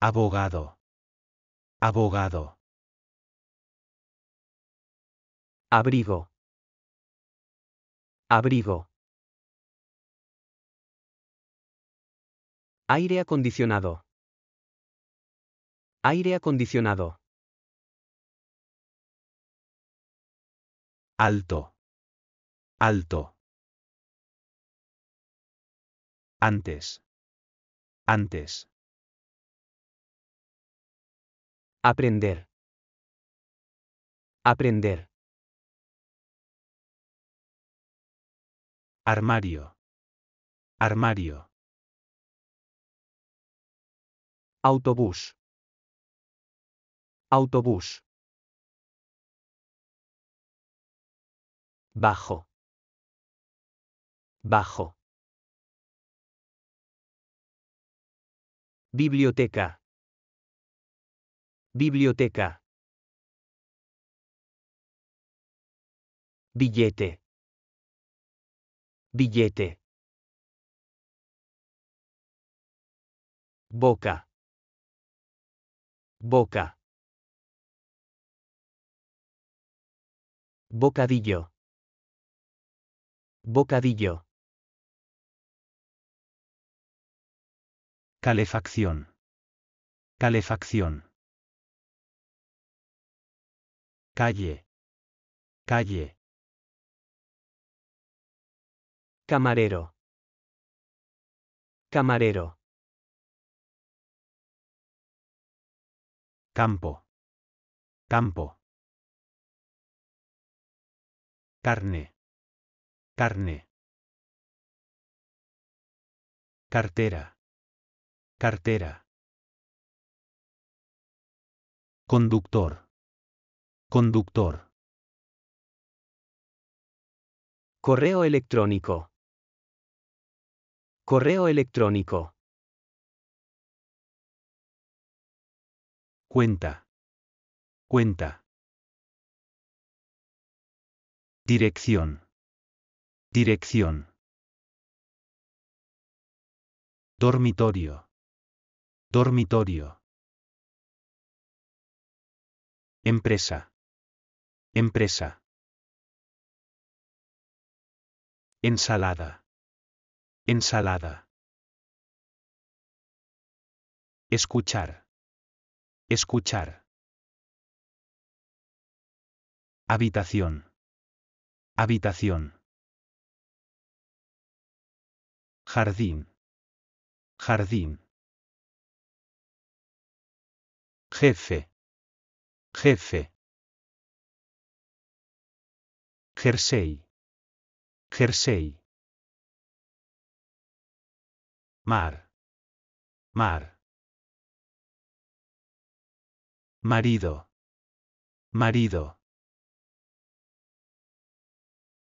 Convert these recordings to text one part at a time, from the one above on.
Abogado. Abogado. Abrigo. Abrigo. Aire acondicionado. Aire acondicionado. Alto. Alto. Antes. Antes. Aprender. Aprender. Armario. Armario. Autobús. Autobús. Bajo. Bajo. Biblioteca. Biblioteca. Billete. Billete. Boca. Boca. Bocadillo. Bocadillo. Calefacción. Calefacción. Calle. Calle. Camarero. Camarero. Campo. Campo. Carne. Carne. Cartera. Cartera. Conductor. Conductor. Correo electrónico. Correo electrónico. Cuenta. Cuenta. Dirección. Dirección. Dormitorio. Dormitorio. Empresa. Empresa. Ensalada. Ensalada. Escuchar. Escuchar. Habitación. Habitación. Jardín. Jardín. Jefe. Jefe. Jersey. Jersey. Mar. Mar. Marido. Marido.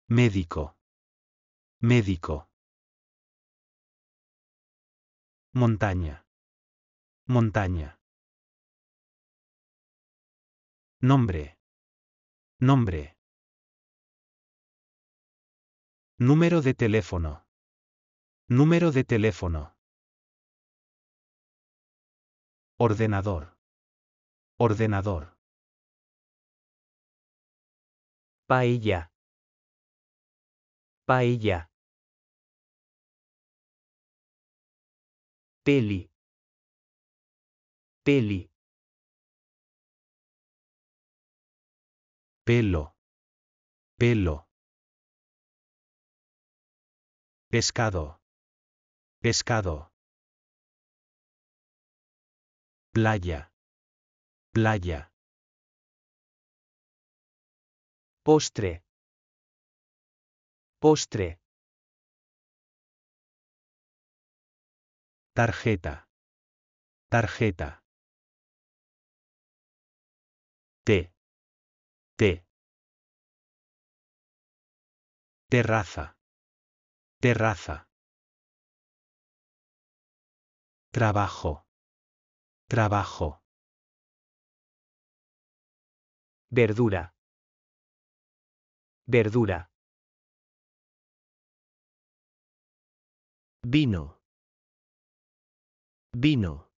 Médico. Médico. Montaña. Montaña. Nombre. Nombre. Número de teléfono. Número de teléfono. Ordenador. Ordenador. Paella. Paella. Peli. Peli. Pelo. Pelo. Pescado. Pescado. Playa. Playa. Postre. Postre. Tarjeta. Tarjeta. T. T. Terraza. Terraza. Trabajo. Trabajo. Verdura. Verdura. Vino. Vino.